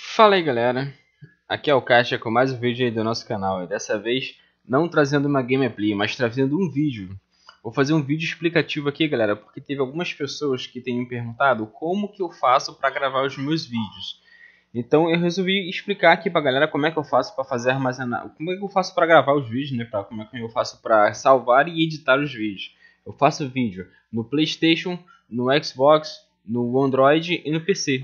Fala aí galera, aqui é o Caixa com mais um vídeo aí do nosso canal e dessa vez não trazendo uma gameplay, mas trazendo um vídeo. Vou fazer um vídeo explicativo aqui galera, porque teve algumas pessoas que têm me perguntado como que eu faço para gravar os meus vídeos. Então eu resolvi explicar aqui pra galera como é que eu faço para fazer armazenar, como é que eu faço para gravar os vídeos, né, pra, como é que eu faço para salvar e editar os vídeos. Eu faço vídeo no Playstation, no Xbox, no Android e no PC.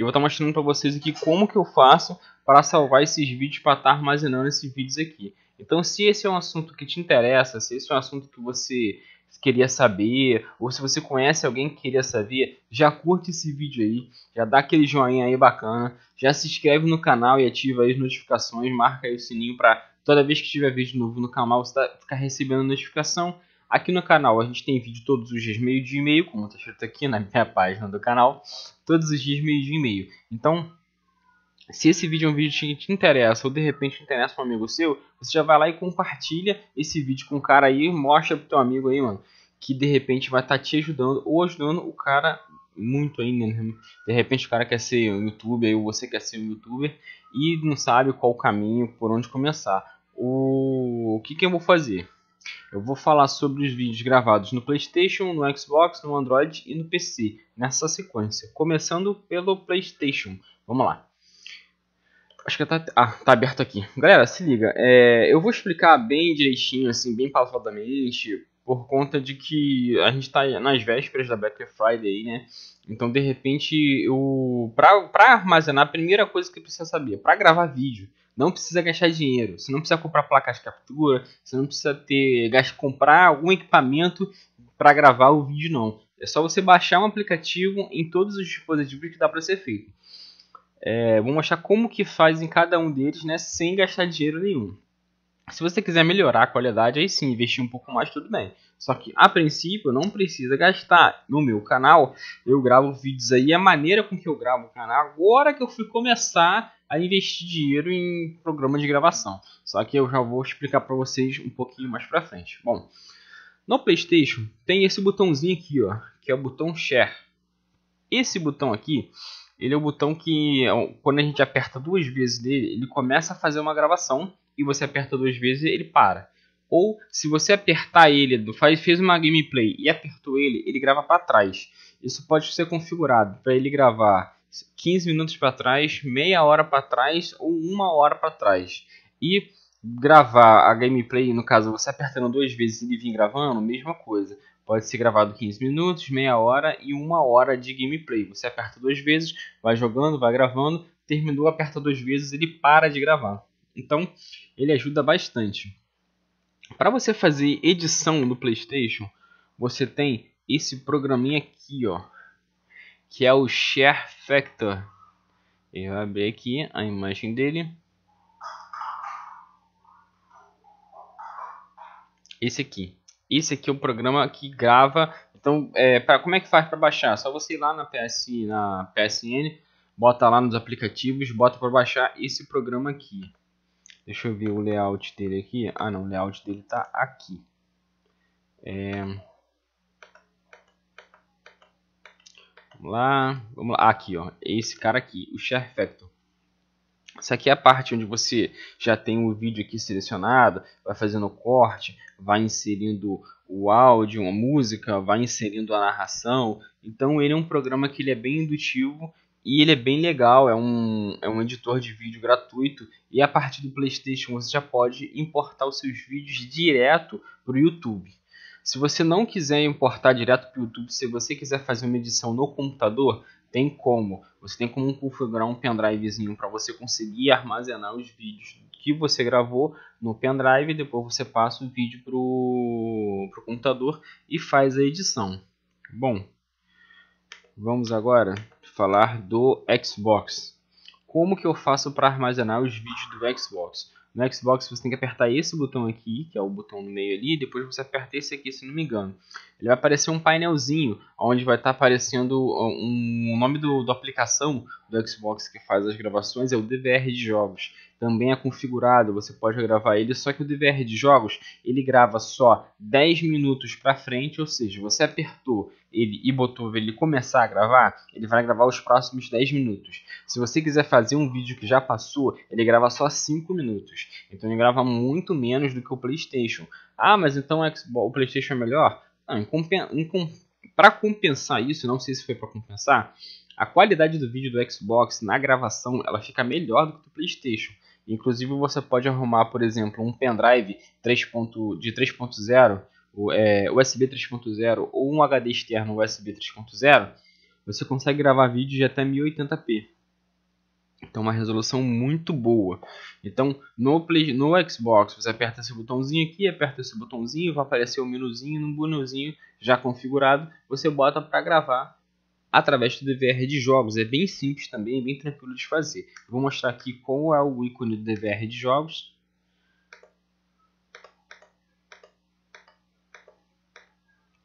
E eu vou estar tá mostrando para vocês aqui como que eu faço para salvar esses vídeos, para estar tá armazenando esses vídeos aqui. Então se esse é um assunto que te interessa, se esse é um assunto que você queria saber, ou se você conhece alguém que queria saber, já curte esse vídeo aí, já dá aquele joinha aí bacana, já se inscreve no canal e ativa as notificações, marca aí o sininho para toda vez que tiver vídeo novo no canal você tá, ficar recebendo notificação. Aqui no canal a gente tem vídeo todos os dias, meio dia e meio, como está escrito aqui na minha página do canal todos os dias meio dia e meio. Então, se esse vídeo é um vídeo que te interessa ou de repente interessa um amigo seu, você já vai lá e compartilha esse vídeo com o cara aí, mostra pro teu amigo aí, mano, que de repente vai estar tá te ajudando ou ajudando o cara muito ainda. Né? De repente o cara quer ser um youtuber ou você quer ser um youtuber e não sabe qual o caminho, por onde começar. O, o que, que eu vou fazer? Eu vou falar sobre os vídeos gravados no PlayStation, no Xbox, no Android e no PC, nessa sequência. Começando pelo PlayStation. Vamos lá. Acho que tá, ah, tá aberto aqui. Galera, se liga. É, eu vou explicar bem direitinho, assim, bem pausadamente, por conta de que a gente está nas vésperas da Black Friday, né? Então, de repente, eu, pra, armazenar, a primeira coisa que precisa saber, para gravar vídeo, não precisa gastar dinheiro. Você não precisa comprar placa de captura, você não precisa ter gasto, comprar algum equipamento para gravar o vídeo não. É só você baixar um aplicativo em todos os dispositivos que dá para ser feito. É, vou mostrar como que faz em cada um deles, né, sem gastar dinheiro nenhum. Se você quiser melhorar a qualidade, aí sim, investir um pouco mais, tudo bem. Só que a princípio não precisa gastar. No meu canal, eu gravo vídeos aí, a maneira com que eu gravo o canal. Agora que eu fui começar a investir dinheiro em programa de gravação. Só que eu já vou explicar para vocês um pouquinho mais para frente. Bom, no PlayStation tem esse botãozinho aqui, ó, que é o botão Share. Esse botão aqui, ele é o botão que é quando a gente aperta duas vezes dele, ele começa a fazer uma gravação e você aperta duas vezes ele para. Ou se você apertar ele, faz, fez uma gameplay e apertou ele, ele grava para trás. Isso pode ser configurado para ele gravar 15 minutos para trás, meia hora para trás ou uma hora para trás. E gravar a gameplay, no caso você apertando duas vezes e vir gravando, mesma coisa. Pode ser gravado 15 minutos, meia hora e uma hora de gameplay. Você aperta duas vezes, vai jogando, vai gravando, terminou, aperta duas vezes, ele para de gravar. Então, ele ajuda bastante. Para você fazer edição no PlayStation, você tem esse programinha aqui, ó, que é o Share Factor. Eu vou abrir aqui a imagem dele. Esse aqui. Esse aqui é o programa que grava. Então, é, pra, como é que faz para baixar? Só você ir lá na, PS, na PSN, bota lá nos aplicativos, bota para baixar esse programa aqui. Deixa eu ver o layout dele aqui. Ah, não, o layout dele tá aqui. É... Vamos lá, vamos lá. Ah, aqui, ó, esse cara aqui, o Share Factor. Isso aqui é a parte onde você já tem o vídeo aqui selecionado, vai fazendo o corte, vai inserindo o áudio, a música, vai inserindo a narração. Então ele é um programa que ele é bem indutivo e ele é bem legal, é um, é um editor de vídeo gratuito e a partir do PlayStation você já pode importar os seus vídeos direto para o YouTube. Se você não quiser importar direto para o YouTube, se você quiser fazer uma edição no computador, tem como. Você tem como configurar um pendrivezinho para você conseguir armazenar os vídeos que você gravou no pendrive, depois você passa o vídeo para o computador e faz a edição. Bom, vamos agora falar do Xbox. Como que eu faço para armazenar os vídeos do Xbox? No Xbox você tem que apertar esse botão aqui, que é o botão no meio ali, e depois você aperta esse aqui, se não me engano. Ele vai aparecer um painelzinho, onde vai estar tá aparecendo um, o nome do, da aplicação do Xbox que faz as gravações, é o DVR de jogos. Também é configurado, você pode gravar ele, só que o DVR de jogos, ele grava só 10 minutos para frente, ou seja, você apertou ele, e Botov ele começar a gravar, ele vai gravar os próximos 10 minutos. Se você quiser fazer um vídeo que já passou, ele grava só 5 minutos. Então ele grava muito menos do que o PlayStation. Ah, mas então o PlayStation é melhor? Não, para compensar isso, não sei se foi para compensar, a qualidade do vídeo do Xbox na gravação ela fica melhor do que do PlayStation. Inclusive você pode arrumar, por exemplo, um pendrive 3. de 3.0 é, USB 3.0 ou um HD externo USB 3.0, você consegue gravar vídeos de até 1080p. Então, uma resolução muito boa. Então, no, Play, no Xbox, você aperta esse botãozinho aqui, aperta esse botãozinho, vai aparecer um menuzinho, um bonozinho já configurado. Você bota para gravar através do DVR de jogos. É bem simples também, é bem tranquilo de fazer. vou mostrar aqui qual é o ícone do DVR de jogos.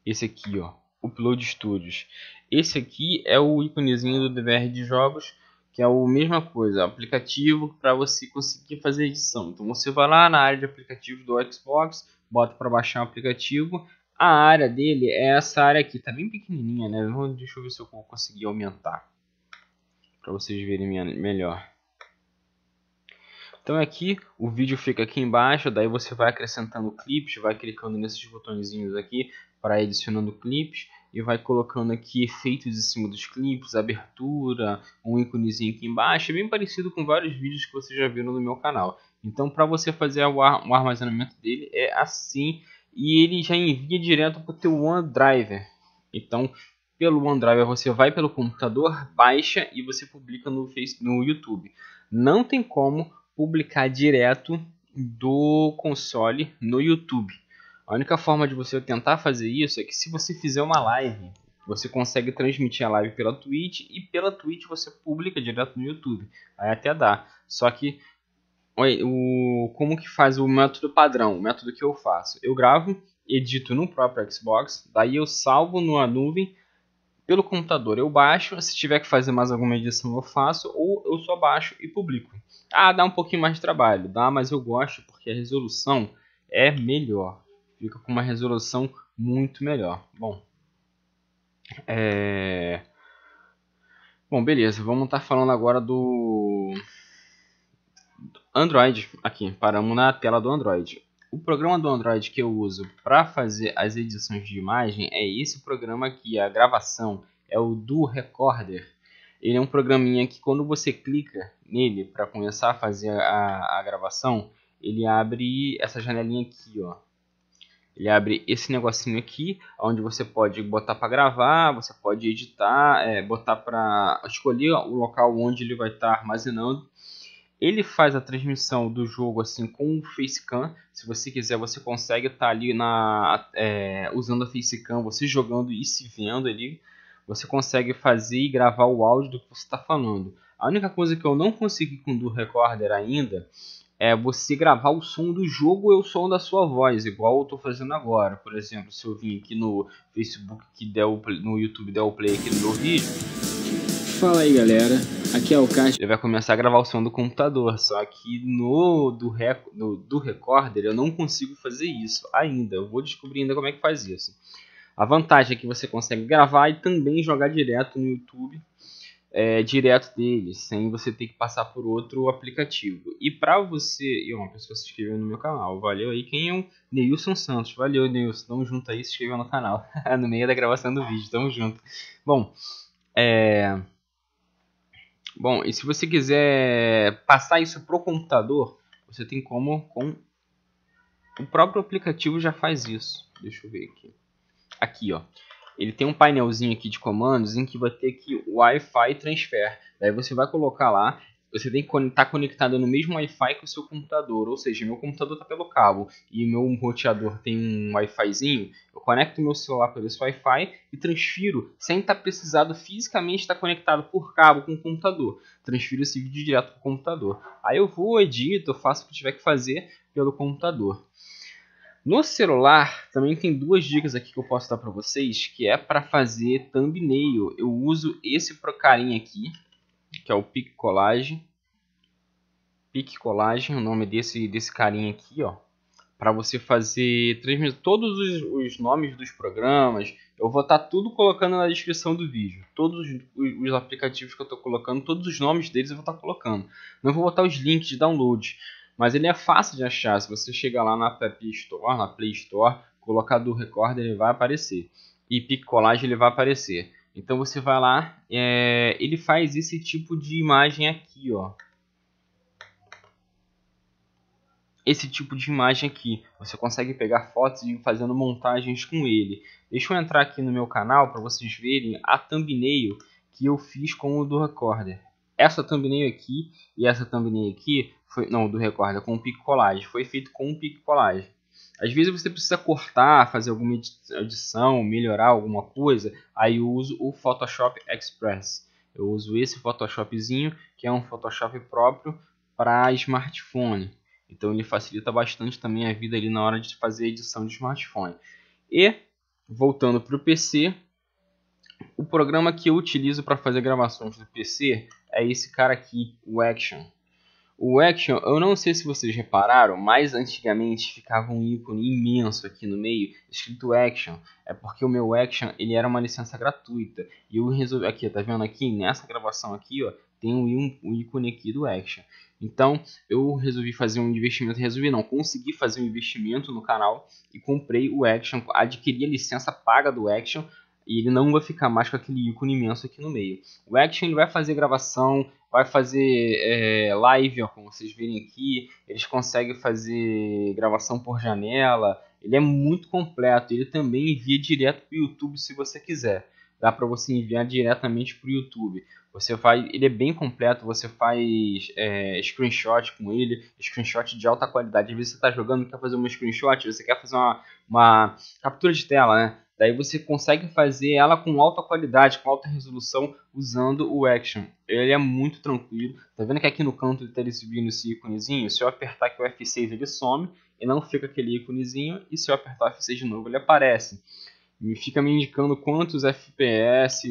Esse aqui, ó, Upload Studios. Esse aqui é o íconezinho do DVR de jogos, que é a mesma coisa, aplicativo para você conseguir fazer edição. Então você vai lá na área de aplicativos do Xbox, bota para baixar o aplicativo. A área dele é essa área aqui, tá bem pequenininha, né? Deixa eu ver se eu vou conseguir aumentar para vocês verem melhor. Então aqui o vídeo fica aqui embaixo, daí você vai acrescentando clips, vai clicando nesses botõezinhos aqui para adicionando clipes e vai colocando aqui efeitos em cima dos clipes, abertura, um íconezinho aqui embaixo, é bem parecido com vários vídeos que vocês já viram no meu canal. Então para você fazer o armazenamento dele é assim e ele já envia direto para o teu OneDrive. Então pelo OneDrive você vai pelo computador, baixa e você publica no, Facebook, no YouTube. Não tem como publicar direto do console no YouTube. A única forma de você tentar fazer isso é que se você fizer uma live, você consegue transmitir a live pela Twitch e pela Twitch você publica direto no YouTube. Aí até dá. Só que o como que faz o método padrão, o método que eu faço? Eu gravo, edito no próprio Xbox, daí eu salvo numa nuvem pelo computador eu baixo, se tiver que fazer mais alguma edição eu faço, ou eu só baixo e publico. Ah, dá um pouquinho mais de trabalho, dá, mas eu gosto porque a resolução é melhor fica com uma resolução muito melhor. Bom, é... Bom, beleza, vamos estar tá falando agora do Android aqui, paramos na tela do Android. O programa do Android que eu uso para fazer as edições de imagem é esse programa aqui, a gravação, é o do Recorder. Ele é um programinha que quando você clica nele para começar a fazer a, a gravação, ele abre essa janelinha aqui, ó, ele abre esse negocinho aqui, onde você pode botar para gravar, você pode editar, é, botar para escolher o local onde ele vai estar tá armazenando. Ele faz a transmissão do jogo assim com o facecam. Se você quiser, você consegue estar tá ali na é, usando a facecam, você jogando e se vendo ali. Você consegue fazer e gravar o áudio do que você está falando. A única coisa que eu não consegui com o do Recorder ainda é você gravar o som do jogo e o som da sua voz, igual eu estou fazendo agora. Por exemplo, se eu vim aqui no Facebook que der o play, no YouTube der o play aqui no meu vídeo. Fala aí galera, aqui é o Caixa. Ele vai começar a gravar o som do computador, só que no do, rec, no, do recorder eu não consigo fazer isso ainda. Eu vou descobrir ainda como é que faz isso. A vantagem é que você consegue gravar e também jogar direto no YouTube é, direto dele, sem você ter que passar por outro aplicativo. E para você, e uma pessoa se inscreveu no meu canal, valeu aí. Quem é o Neilson Santos? Valeu, Neilson, tamo junto aí, se inscreveu no canal, no meio da gravação do vídeo, tamo junto. Bom, é... Bom, e se você quiser passar isso pro computador, você tem como com o próprio aplicativo já faz isso. Deixa eu ver aqui. Aqui, ó ele tem um painelzinho aqui de comandos em que vai ter que Wi-Fi transfer. Daí você vai colocar lá, você tem que estar tá conectado no mesmo Wi-Fi que o seu computador, ou seja, meu computador está pelo cabo e meu roteador tem um Wi-Fizinho, eu conecto meu celular pelo esse Wi-Fi e transfiro sem estar tá precisado fisicamente estar tá conectado por cabo com o computador. Transfiro esse vídeo direto para o computador. Aí eu vou, edito, faço o que tiver que fazer pelo computador. No celular, também tem duas dicas aqui que eu posso dar para vocês, que é para fazer thumbnail. Eu uso esse carinha aqui, que é o Pic Collage. Pic Collage, o nome desse, desse carinha aqui, ó. Para você fazer todos os, os, nomes dos programas. Eu vou estar tá tudo colocando na descrição do vídeo. Todos os, os aplicativos que eu estou colocando, todos os nomes deles eu vou estar tá colocando. Não vou botar os links de download, mas ele é fácil de achar. Se você chegar lá na App Store, na Play Store, colocar do recorder, ele vai aparecer. E Pic ele vai aparecer. Então você vai lá, é, ele faz esse tipo de imagem aqui, ó. Esse tipo de imagem aqui. Você consegue pegar fotos e ir fazendo montagens com ele. Deixa eu entrar aqui no meu canal para vocês verem a thumbnail que eu fiz com o do Recorder. Essa thumbnail aqui e essa thumbnail aqui foi, não, do recorda, é com o pique colagem. Foi feito com o pique colagem. Às vezes você precisa cortar, fazer alguma edição, melhorar alguma coisa. Aí eu uso o Photoshop Express. Eu uso esse Photoshopzinho, que é um Photoshop próprio para smartphone. Então ele facilita bastante também a vida ali na hora de fazer edição de smartphone. E voltando para o PC, o programa que eu utilizo para fazer gravações do PC é esse cara aqui, o Action. O Action, eu não sei se vocês repararam, mas antigamente ficava um ícone imenso aqui no meio, escrito Action. É porque o meu Action, ele era uma licença gratuita. E eu resolvi, aqui, tá vendo aqui? Nessa gravação aqui, ó, tem um, um ícone aqui do Action. Então, eu resolvi fazer um investimento, resolvi não, consegui fazer um investimento no canal e comprei o Action, adquiri a licença paga do Action e ele não vai ficar mais com aquele ícone imenso aqui no meio. O Action ele vai fazer gravação, vai fazer é, live, ó, como vocês virem aqui, eles conseguem fazer gravação por janela, ele é muito completo, ele também envia direto para o YouTube se você quiser. Dá para você enviar diretamente para o YouTube. Você faz. ele é bem completo, você faz é, screenshot com ele, screenshot de alta qualidade. Às vezes você está jogando, quer fazer um screenshot, você quer fazer uma, uma captura de tela, né? Daí você consegue fazer ela com alta qualidade, com alta resolução, usando o Action. Ele é muito tranquilo. Tá vendo que aqui no canto ele está exibindo esse íconezinho? Se eu apertar aqui o F6 ele some e não fica aquele íconezinho. E se eu apertar o F6 de novo ele aparece. Me fica me indicando quantos FPS,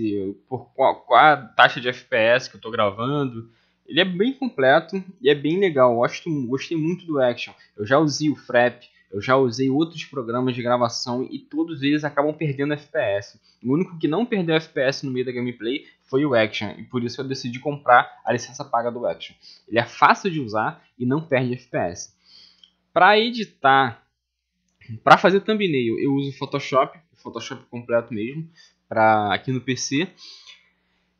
por qual, qual taxa de FPS que eu estou gravando. Ele é bem completo e é bem legal. Eu gosto, gostei muito do Action. Eu já usei o Frap, eu já usei outros programas de gravação e todos eles acabam perdendo FPS. O único que não perdeu FPS no meio da gameplay foi o Action, e por isso eu decidi comprar a licença paga do Action. Ele é fácil de usar e não perde FPS. Para editar, para fazer thumbnail, eu uso Photoshop, Photoshop completo mesmo, pra, aqui no PC.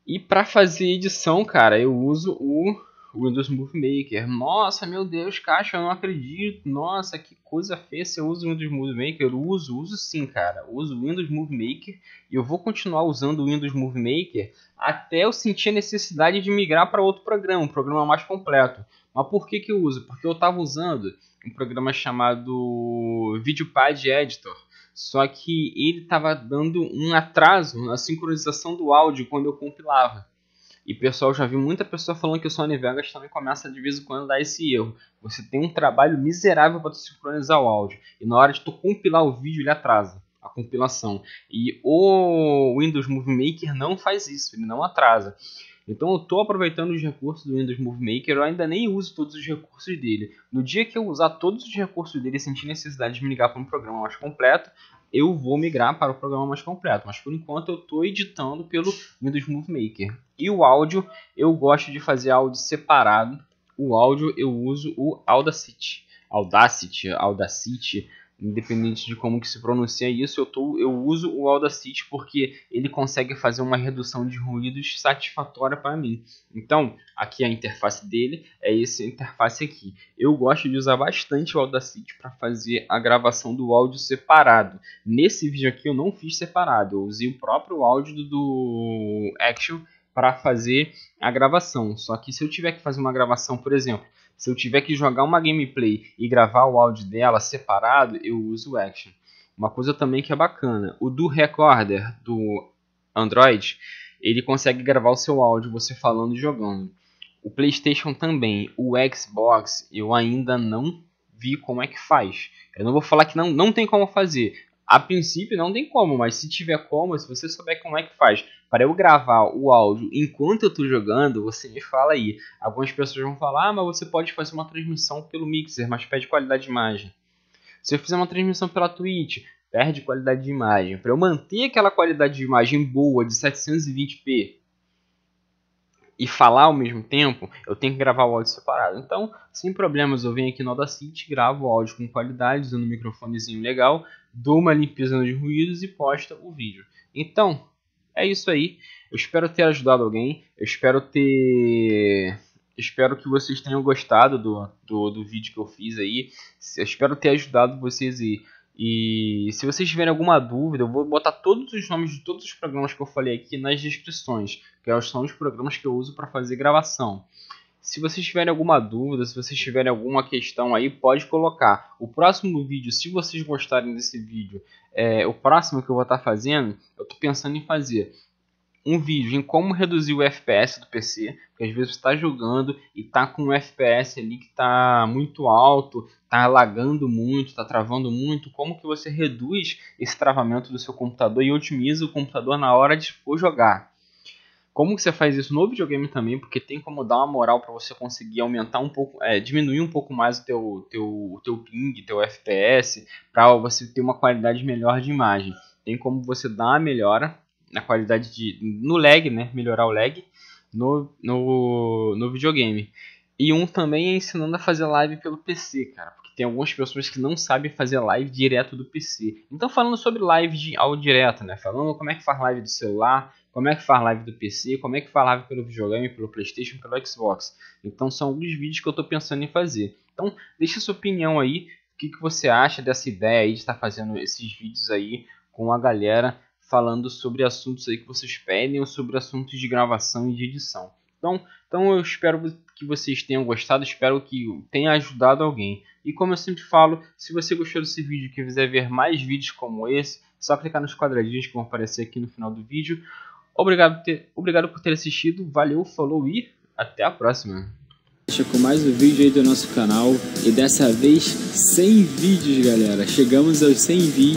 E para fazer edição, cara, eu uso o o Windows Movie Maker. Nossa, meu Deus, caixa, eu não acredito. Nossa, que coisa feia se eu uso o Windows Movie Maker. Eu uso, uso sim, cara. Uso o Windows Movie Maker e eu vou continuar usando o Windows Movie Maker até eu sentir a necessidade de migrar para outro programa, um programa mais completo. Mas por que, que eu uso? Porque eu estava usando um programa chamado VideoPad Editor. Só que ele estava dando um atraso na sincronização do áudio quando eu compilava. E pessoal, já vi muita pessoa falando que o Sony Vegas também começa de vez em quando a dar esse erro. Você tem um trabalho miserável para sincronizar o áudio e na hora de tu compilar o vídeo ele atrasa a compilação. E o Windows Movie Maker não faz isso, ele não atrasa. Então eu estou aproveitando os recursos do Windows Movie Maker, eu ainda nem uso todos os recursos dele. No dia que eu usar todos os recursos dele e sentir necessidade de me ligar para um programa mais completo, eu vou migrar para o programa mais completo, mas por enquanto eu estou editando pelo Windows Movie Maker. E o áudio, eu gosto de fazer áudio separado. O áudio eu uso o Audacity. Audacity, Audacity, independente de como que se pronuncia isso, eu, tô, eu uso o Audacity porque ele consegue fazer uma redução de ruídos satisfatória para mim. Então, aqui a interface dele é essa interface aqui. Eu gosto de usar bastante o Audacity para fazer a gravação do áudio separado. Nesse vídeo aqui eu não fiz separado, eu usei o próprio áudio do, do Action para fazer a gravação. Só que se eu tiver que fazer uma gravação, por exemplo, se eu tiver que jogar uma gameplay e gravar o áudio dela separado, eu uso o Action. Uma coisa também que é bacana, o do Recorder do Android, ele consegue gravar o seu áudio você falando e jogando. O PlayStation também, o Xbox, eu ainda não vi como é que faz. Eu não vou falar que não, não tem como fazer. A princípio não tem como, mas se tiver como, se você souber como é que faz, para eu gravar o áudio enquanto eu estou jogando, você me fala aí. Algumas pessoas vão falar, ah, mas você pode fazer uma transmissão pelo Mixer, mas perde qualidade de imagem. Se eu fizer uma transmissão pela Twitch, perde qualidade de imagem. Para eu manter aquela qualidade de imagem boa de 720p e falar ao mesmo tempo, eu tenho que gravar o áudio separado. Então, sem problemas, eu venho aqui no Audacity, gravo o áudio com qualidade, usando um microfonezinho legal, dou uma limpeza nos ruídos e posta o vídeo. Então, é isso aí. Eu espero ter ajudado alguém. Eu espero ter. Espero que vocês tenham gostado do, do, do vídeo que eu fiz aí. Eu espero ter ajudado vocês e. E se vocês tiverem alguma dúvida, eu vou botar todos os nomes de todos os programas que eu falei aqui nas descrições, que são os programas que eu uso para fazer gravação. Se vocês tiverem alguma dúvida, se vocês tiverem alguma questão aí, pode colocar. O próximo vídeo, se vocês gostarem desse vídeo, é, o próximo que eu vou estar tá fazendo, eu estou pensando em fazer um vídeo em como reduzir o FPS do PC, porque às vezes você está jogando e tá com o FPS ali que está muito alto, tá lagando muito, está travando muito, como que você reduz esse travamento do seu computador e otimiza o computador na hora de for jogar. Como que você faz isso no videogame também, porque tem como dar uma moral para você conseguir aumentar um pouco, é, diminuir um pouco mais o teu, teu, teu ping, teu FPS, para você ter uma qualidade melhor de imagem. Tem como você dar uma melhora na qualidade de, no lag, né, melhorar o lag no, no, no videogame. E um também é ensinando a fazer live pelo PC, cara. Porque tem algumas pessoas que não sabem fazer live direto do PC. Então falando sobre live de, ao direto, né? Falando como é que faz live do celular, como é que faz live do PC, como é que faz live pelo videogame, pelo Playstation, pelo Xbox. Então são alguns vídeos que eu estou pensando em fazer. Então deixa sua opinião aí, o que, que você acha dessa ideia aí de estar tá fazendo esses vídeos aí com a galera falando sobre assuntos aí que vocês pedem ou sobre assuntos de gravação e de edição. Então, então eu espero que vocês tenham gostado, espero que tenha ajudado alguém. E como eu sempre falo, se você gostou desse vídeo e quiser ver mais vídeos como esse, é só clicar nos quadradinhos que vão aparecer aqui no final do vídeo Obrigado, ter, obrigado por ter assistido, valeu, falou e até a próxima. Com mais um vídeo aí do nosso canal e dessa vez 100 vídeos, galera. Chegamos aos 100 vídeos.